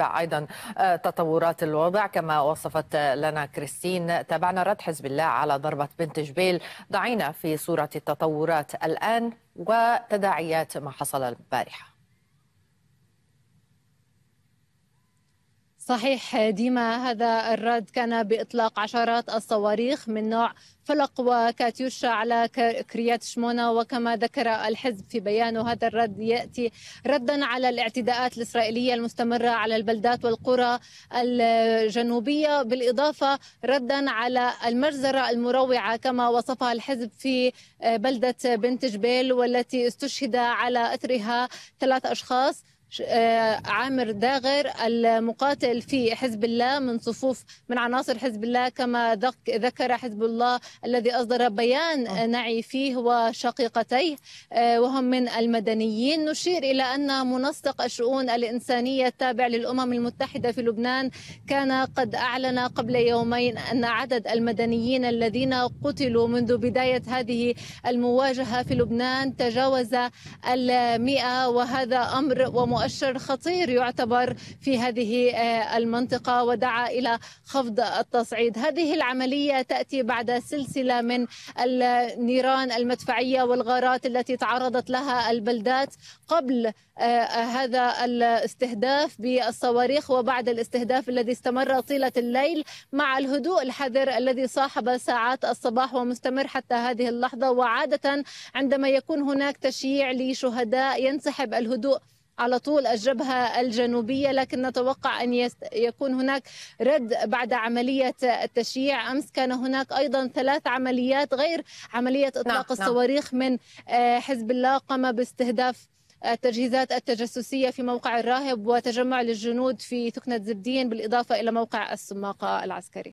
ايضا آه، تطورات الوضع كما وصفت آه، لنا كريستين تابعنا رد حزب الله على ضربه بنت جبيل ضعينا في صوره التطورات الان وتداعيات ما حصل البارحه صحيح ديما هذا الرد كان بإطلاق عشرات الصواريخ من نوع فلق وكاتيوشا على كريات شمونة وكما ذكر الحزب في بيانه هذا الرد ياتي ردا على الاعتداءات الاسرائيليه المستمره على البلدات والقرى الجنوبيه بالاضافه ردا على المجزره المروعه كما وصفها الحزب في بلده بنت جبيل والتي استشهد على اثرها ثلاث اشخاص آه، عامر داغر المقاتل في حزب الله من صفوف من عناصر حزب الله كما ذكر حزب الله الذي أصدر بيان آه. نعي فيه وشقيقتيه آه، وهم من المدنيين نشير إلى أن منسق الشؤون الإنسانية التابع للأمم المتحدة في لبنان كان قد أعلن قبل يومين أن عدد المدنيين الذين قتلوا منذ بداية هذه المواجهة في لبنان تجاوز المئة وهذا أمر ومؤ مؤشر خطير يعتبر في هذه آه، المنطقة ودعا إلى خفض التصعيد هذه العملية تأتي بعد سلسلة من النيران المدفعية والغارات التي تعرضت لها البلدات قبل آه، هذا الاستهداف بالصواريخ وبعد الاستهداف الذي استمر طيلة الليل مع الهدوء الحذر الذي صاحب ساعات الصباح ومستمر حتى هذه اللحظة وعادة عندما يكون هناك تشييع لشهداء ينسحب الهدوء على طول الجبهة الجنوبية لكن نتوقع أن يكون هناك رد بعد عملية التشييع أمس كان هناك أيضا ثلاث عمليات غير عملية نعم، إطلاق لا نعم. الصواريخ من آه، حزب الله قام باستهداف آه، التجهيزات التجسسية في موقع الراهب وتجمع للجنود في تكنة زبدين بالإضافة إلى موقع السماقة العسكري